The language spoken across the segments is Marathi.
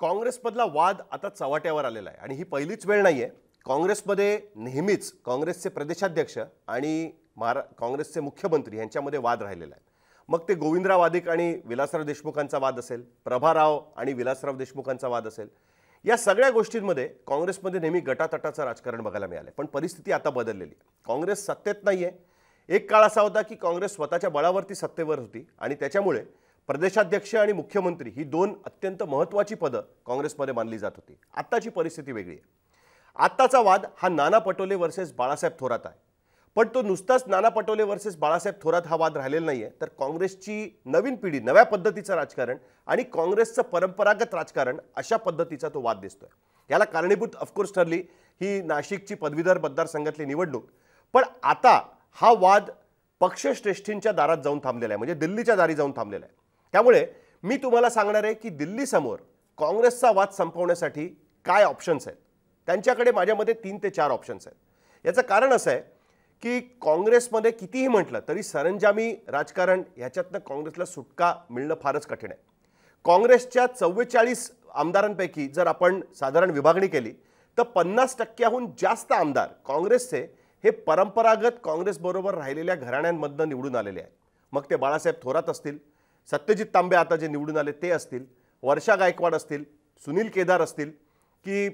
काँग्रेसमधला वाद आता चव्हाट्यावर आलेला आहे आणि ही पहिलीच वेळ नाही आहे काँग्रेसमध्ये नेहमीच काँग्रेसचे प्रदेशाध्यक्ष आणि महारा काँग्रेसचे मुख्यमंत्री यांच्यामध्ये वाद राहिलेला आहे मग ते गोविंदराव वादिक आणि विलासराव देशमुखांचा वाद असेल प्रभाराव आणि विलासराव देशमुखांचा वाद असेल या सगळ्या गोष्टींमध्ये काँग्रेसमध्ये नेहमी गटातटाचं राजकारण बघायला मिळालं पण परिस्थिती आता बदललेली आहे काँग्रेस सत्तेत नाही आहे एक काळ असा होता की काँग्रेस स्वतःच्या बळावरती सत्तेवर होती आणि त्याच्यामुळे प्रदेशाध्यक्ष आणि मुख्यमंत्री ही दोन अत्यंत महत्त्वाची पदं काँग्रेसमध्ये मानली जात होती आत्ताची परिस्थिती वेगळी आहे आत्ताचा वाद हा नाना पटोले वर्सेस बाळासाहेब थोरात आहे पण तो नुसताच नाना पटोले वर्सेस बाळासाहेब थोरात हा वाद राहिलेला नाही आहे तर काँग्रेसची नवीन पिढी नव्या पद्धतीचं राजकारण आणि काँग्रेसचं परंपरागत राजकारण अशा पद्धतीचा तो वाद दिसतोय याला कारणीभूत ऑफकोर्स ठरली ही नाशिकची पदवीधर मतदारसंघातली निवडणूक पण आता हा वाद पक्षश्रेष्ठींच्या दारात जाऊन थांबलेला आहे म्हणजे दिल्लीच्या दारी जाऊन थांबलेला आहे त्यामुळे मी तुम्हाला सांगणार आहे की दिल्लीसमोर काँग्रेसचा वाद संपवण्यासाठी काय ऑप्शन्स आहेत त्यांच्याकडे माझ्यामध्ये तीन ते चार ऑप्शन्स आहेत याचं कारण असं आहे की काँग्रेसमध्ये कितीही म्हटलं तरी सरंजामी राजकारण ह्याच्यातनं काँग्रेसला सुटका मिळणं फारच कठीण आहे काँग्रेसच्या चव्वेचाळीस आमदारांपैकी जर आपण साधारण विभागणी केली तर पन्नास टक्क्याहून जास्त आमदार काँग्रेसचे हे परंपरागत काँग्रेसबरोबर राहिलेल्या घराण्यांमधनं निवडून आलेले आहेत मग ते बाळासाहेब थोरात असतील सत्यजित तांबे आता जे निवडून आले ते असतील वर्षा गायकवाड असतील सुनील केदार असतील की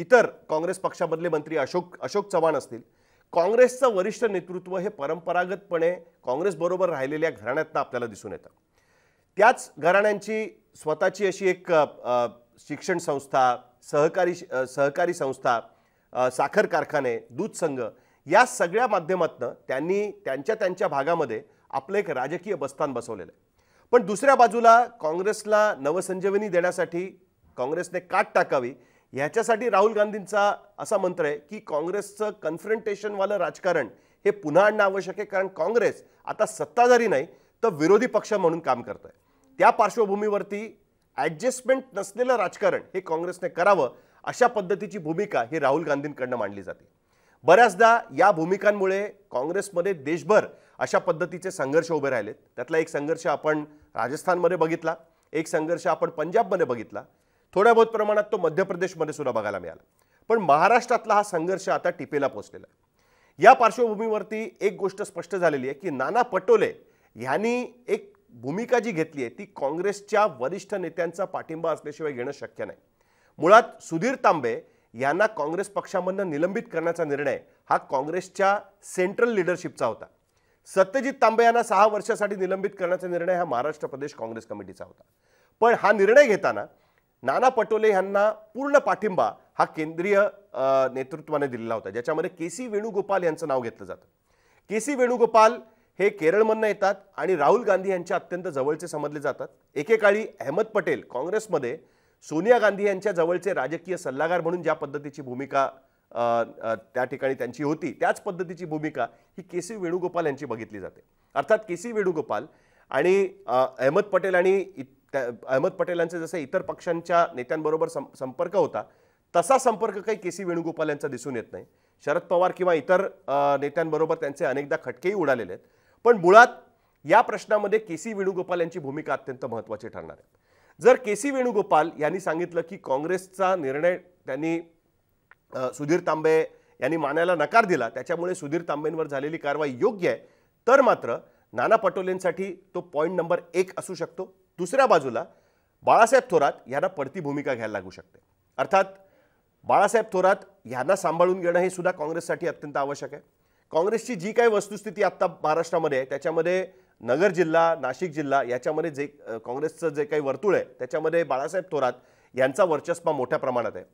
इतर काँग्रेस पक्षामधले मंत्री अशोक अशोक चव्हाण असतील काँग्रेसचं वरिष्ठ नेतृत्व हे परंपरागतपणे काँग्रेसबरोबर राहिलेल्या घराण्यातनं आपल्याला दिसून येतं त्याच घराण्यांची स्वतःची अशी एक शिक्षण संस्था सहकारी सहकारी संस्था साखर कारखाने दूध संघ या सगळ्या माध्यमातनं त्यांनी त्यांच्या त्यांच्या भागामध्ये आपलं एक राजकीय बस्तान बसवलेलं आहे पण दुसऱ्या बाजूला काँग्रेसला नवसंजीवनी देण्यासाठी काँग्रेसने काट टाकावी ह्याच्यासाठी राहुल गांधींचा असा मंत्र आहे की काँग्रेसचं कन्फ्रंटेशनवालं राजकारण हे पुन्हा आणणं आवश्यक आहे कारण काँग्रेस आता सत्ताधारी नाही तर विरोधी पक्ष म्हणून काम करत आहे त्या पार्श्वभूमीवरती ॲडजस्टमेंट नसलेलं राजकारण हे काँग्रेसने करावं अशा पद्धतीची भूमिका ही राहुल गांधींकडनं मांडली जाते बऱ्याचदा या भूमिकांमुळे काँग्रेसमध्ये देशभर अशा पद्धतीचे संघर्ष उभे राहिलेत त्यातला एक संघर्ष आपण राजस्थानमध्ये बघितला एक संघर्ष आपण पंजाबमध्ये बघितला थोड्या बहुत प्रमाणात तो मध्य प्रदेशमध्ये सुद्धा बघायला मिळाला पण महाराष्ट्रातला हा संघर्ष आता टिपेला पोचलेला आहे या पार्श्वभूमीवरती एक गोष्ट स्पष्ट झालेली आहे की नाना पटोले ह्यांनी एक भूमिका जी घेतली आहे ती काँग्रेसच्या वरिष्ठ नेत्यांचा पाठिंबा असल्याशिवाय घेणं शक्य नाही मुळात सुधीर तांबे यांना काँग्रेस पक्षामधनं निलंबित करण्याचा निर्णय हा काँग्रेसच्या सेंट्रल लिडरशिपचा होता सत्यजित तांबे यांना सहा वर्षासाठी निलंबित करण्याचा निर्णय हा महाराष्ट्र प्रदेश काँग्रेस कमिटीचा होता पण हा निर्णय घेताना नाना पटोले यांना पूर्ण पाठिंबा हा केंद्रीय नेतृत्वाने दिलेला होता ज्याच्यामध्ये के सी वेणुगोपाल यांचं नाव घेतलं जातं के सी वेणुगोपाल हे केरळमधनं येतात आणि राहुल गांधी यांच्या अत्यंत जवळचे समजले जातात एकेकाळी अहमद पटेल काँग्रेसमध्ये सोनिया गांधी यांच्या जवळचे राजकीय सल्लागार म्हणून ज्या पद्धतीची भूमिका त्या ठिकाणी त्यांची होती त्याच पद्धतीची भूमिका ही के सी वेणुगोपाल यांची बघितली जाते अर्थात के सी वेणुगोपाल आणि अहमद पटेल आणि अहमद पटेलांचे जसे इतर पक्षांच्या नेत्यांबरोबर सं संपर्क होता तसा संपर्क काही के सी वेणुगोपाल यांचा दिसून येत नाही शरद पवार किंवा इतर नेत्यांबरोबर त्यांचे अनेकदा खटकेही उडालेले आहेत पण मुळात या प्रश्नामध्ये के सी वेणुगोपाल यांची भूमिका अत्यंत महत्त्वाची ठरणार आहे जर के सी वेणुगोपाल यांनी सांगितलं की काँग्रेसचा निर्णय त्यांनी सुधीर तांबे यांनी मानायला नकार दिला त्याच्यामुळे सुधीर तांबेंवर झालेली कारवाई योग्य आहे तर मात्र नाना पटोलेंसाठी तो पॉईंट नंबर एक असू शकतो दुसऱ्या बाजूला बाळासाहेब थोरात यांना पडती भूमिका घ्यायला लागू शकते अर्थात बाळासाहेब थोरात यांना सांभाळून घेणं हे सुद्धा काँग्रेससाठी अत्यंत आवश्यक आहे काँग्रेसची जी काही वस्तुस्थिती आत्ता महाराष्ट्रामध्ये आहे त्याच्यामध्ये नगर जिल्हा नाशिक जिल्हा याच्यामध्ये जे काँग्रेसचं जे काही वर्तुळ आहे त्याच्यामध्ये बाळासाहेब थोरात यांचा वर्चस्व मोठ्या प्रमाणात आहे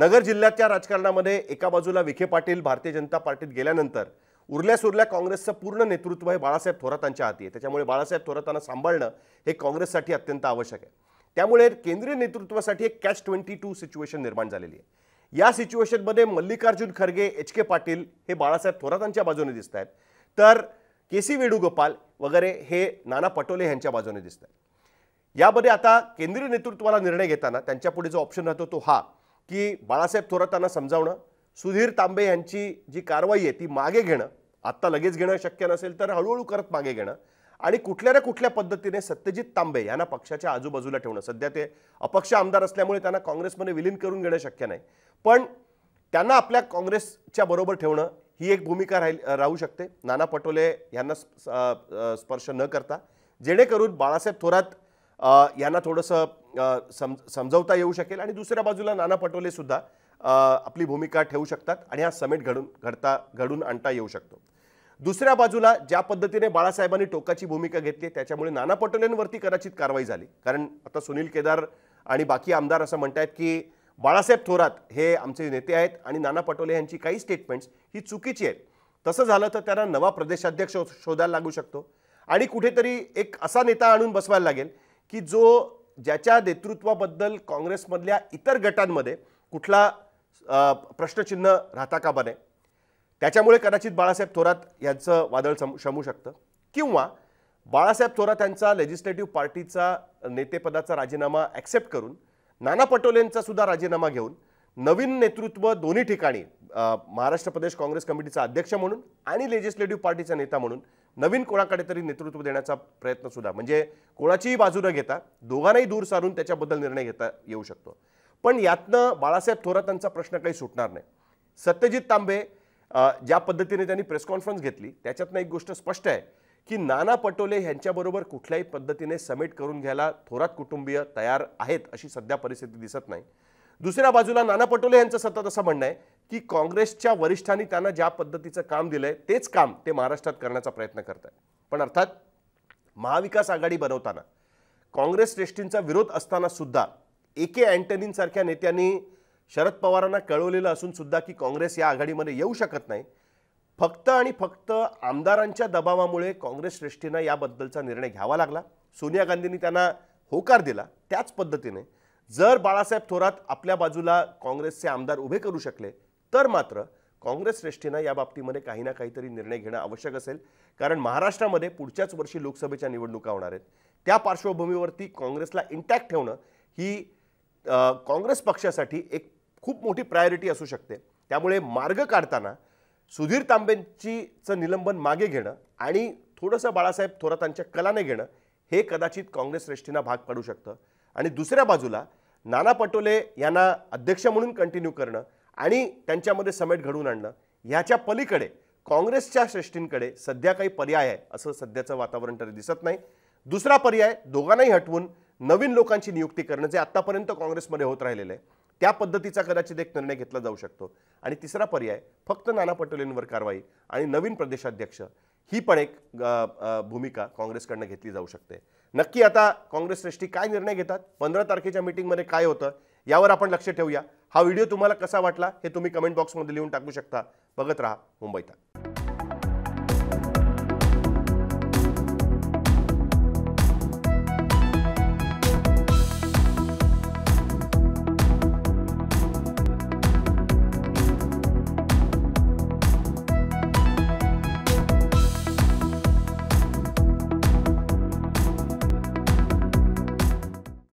नगर जिल्ह्यातल्या राजकारणामध्ये एका बाजूला विखे पाटील भारतीय जनता पार्टीत गेल्यानंतर उरल्या सुरल्या काँग्रेसचं पूर्ण नेतृत्व हे बाळासाहेब थोरातांच्या हाती आहे त्याच्यामुळे बाळासाहेब थोरातांना सांभाळणं हे काँग्रेससाठी अत्यंत आवश्यक आहे त्यामुळे केंद्रीय नेतृत्वासाठी एक कॅश ट्वेंटी टू सिच्युएशन निर्माण झालेली आहे या सिच्युएशनमध्ये मल्लिकार्जुन खरगे एच के पाटील हे बाळासाहेब थोरातांच्या बाजूने दिसत आहेत तर के सी वेणुगोपाल वगैरे हे नाना पटोले यांच्या बाजूने दिसत आहेत यामध्ये आता केंद्रीय नेतृत्वाला निर्णय घेताना त्यांच्यापुढे जो ऑप्शन राहतो तो हा की बाळासाहेब थोरातांना समजावणं सुधीर तांबे यांची जी कारवाई आहे ती मागे घेणं आत्ता लगेच घेणं शक्य नसेल तर हळूहळू करत मागे घेणं आणि कुठल्या ना कुठल्या पद्धतीने सत्यजित तांबे यांना पक्षाच्या आजूबाजूला ठेवणं सध्या ते अपक्ष आमदार असल्यामुळे त्यांना काँग्रेसमध्ये विलीन करून घेणं शक्य नाही पण त्यांना आपल्या काँग्रेसच्या बरोबर ठेवणं ही एक भूमिका राहील राहू शकते नाना पटोले यांना स्पर्श न करता जेणेकरून बाळासाहेब थोरात यांना थोडंसं सम समजवता येऊ शकेल आणि दुसऱ्या बाजूला नाना पटोले सुद्धा आपली भूमिका ठेवू शकतात आणि हा समेट घडून घडता घडून आणता येऊ शकतो दुसऱ्या बाजूला ज्या पद्धतीने बाळासाहेबांनी टोकाची भूमिका घेतली त्याच्यामुळे नाना पटोलेंवरती कदाचित कारवाई झाली कारण आता सुनील केदार आणि बाकी आमदार असं म्हणत आहेत की बाळासाहेब थोरात हे आमचे नेते आहेत आणि नाना पटोले यांची काही स्टेटमेंट्स ही चुकीची आहेत तसं झालं तर त्यांना नवा प्रदेशाध्यक्ष शोधायला लागू शकतो आणि कुठेतरी एक असा नेता आणून बसवायला लागेल की जो ज्याच्या नेतृत्वाबद्दल काँग्रेसमधल्या इतर गटांमध्ये कुठला प्रश्नचिन्ह राहता का बने त्याच्यामुळे कदाचित बाळासाहेब थोरात यांचं वादळ सम शमू शकतं किंवा बाळासाहेब थोरात यांचा लेजिस्लेटिव्ह पार्टीचा नेतेपदाचा राजीनामा ॲक्सेप्ट करून नाना पटोलेंचा सुद्धा राजीनामा घेऊन नवीन नेतृत्व दोन्ही ठिकाणी महाराष्ट्र प्रदेश काँग्रेस कमिटीचा अध्यक्ष म्हणून आणि लेजिस्लेटिव्ह पार्टीचा नेता म्हणून नवीन कोणाकडे तरी नेतृत्व देण्याचा प्रयत्न सुद्धा म्हणजे कोणाचीही बाजू न घेता दोघांनाही दूर सारून त्याच्याबद्दल निर्णय घेता येऊ शकतो पण यातनं बाळासाहेब थोरातांचा प्रश्न काही सुटणार नाही सत्यजित तांबे ज्या पद्धतीने त्यांनी प्रेस कॉन्फरन्स घेतली त्याच्यातनं एक गोष्ट स्पष्ट आहे की नाना पटोले यांच्याबरोबर कुठल्याही पद्धतीने समिट करून घ्यायला थोरात कुटुंबीय तयार आहेत अशी सध्या परिस्थिती दिसत नाही दुसऱ्या बाजूला नाना पटोले यांचं सतत असं म्हणणं आहे की काँग्रेसच्या वरिष्ठांनी त्यांना ज्या पद्धतीचं काम दिलंय तेच काम ते महाराष्ट्रात करण्याचा प्रयत्न करत आहे पण अर्थात महाविकास आघाडी बनवताना काँग्रेस श्रेष्ठींचा विरोध असताना सुद्धा ए के सारख्या नेत्यांनी शरद पवारांना कळवलेलं असून सुद्धा की काँग्रेस या आघाडीमध्ये येऊ शकत नाही फक्त आणि फक्त आमदारांच्या दबावामुळे काँग्रेस श्रेष्ठींना याबद्दलचा निर्णय घ्यावा लागला सोनिया गांधींनी त्यांना होकार दिला त्याच पद्धतीने जर बाळासाहेब थोरात आपल्या बाजूला काँग्रेसचे आमदार उभे करू शकले तर मात्र काँग्रेस श्रेष्ठीनं या बाबतीमध्ये काही ना काहीतरी निर्णय घेणं आवश्यक असेल कारण महाराष्ट्रामध्ये पुढच्याच वर्षी लोकसभेच्या निवडणुका होणार आहेत त्या पार्श्वभूमीवरती काँग्रेसला इंटॅक्ट ठेवणं ही काँग्रेस पक्षासाठी एक खूप मोठी प्रायोरिटी असू शकते त्यामुळे मार्ग काढताना सुधीर तांबेंचीचं निलंबन मागे घेणं आणि थोडंसं बाळासाहेब थोरातांच्या कलाने घेणं हे कदाचित काँग्रेस श्रेष्ठींना भाग पाडू शकतं आणि दुसऱ्या बाजूला नाना पटोले यांना अध्यक्ष म्हणून कंटिन्यू करणं आणि त्यांच्यामध्ये समेट घडवून आणणं ह्याच्या पलीकडे काँग्रेसच्या श्रेष्ठींकडे सध्या काही पर्याय आहे असं सध्याचं वातावरण तरी दिसत नाही दुसरा पर्याय दोघांनाही हटवून नवीन लोकांची नियुक्ती करणं जे आत्तापर्यंत काँग्रेसमध्ये होत राहिलेलं आहे त्या पद्धतीचा कदाचित एक निर्णय घेतला जाऊ शकतो आणि तिसरा पर्याय फक्त नाना पटोलेंवर कारवाई आणि नवीन प्रदेशाध्यक्ष ही पण एक भूमिका काँग्रेसकडनं घेतली जाऊ शकते नक्की आता काँग्रेस श्रेष्ठी काय निर्णय घेतात पंधरा तारखेच्या मीटिंगमध्ये काय होतं यावर आपण लक्ष ठेवूया हा व्हिडिओ तुम्हाला कसा वाटला हे तुम्ही कमेंट बॉक्समध्ये लिहून टाकू शकता बघत राहा मुंबईत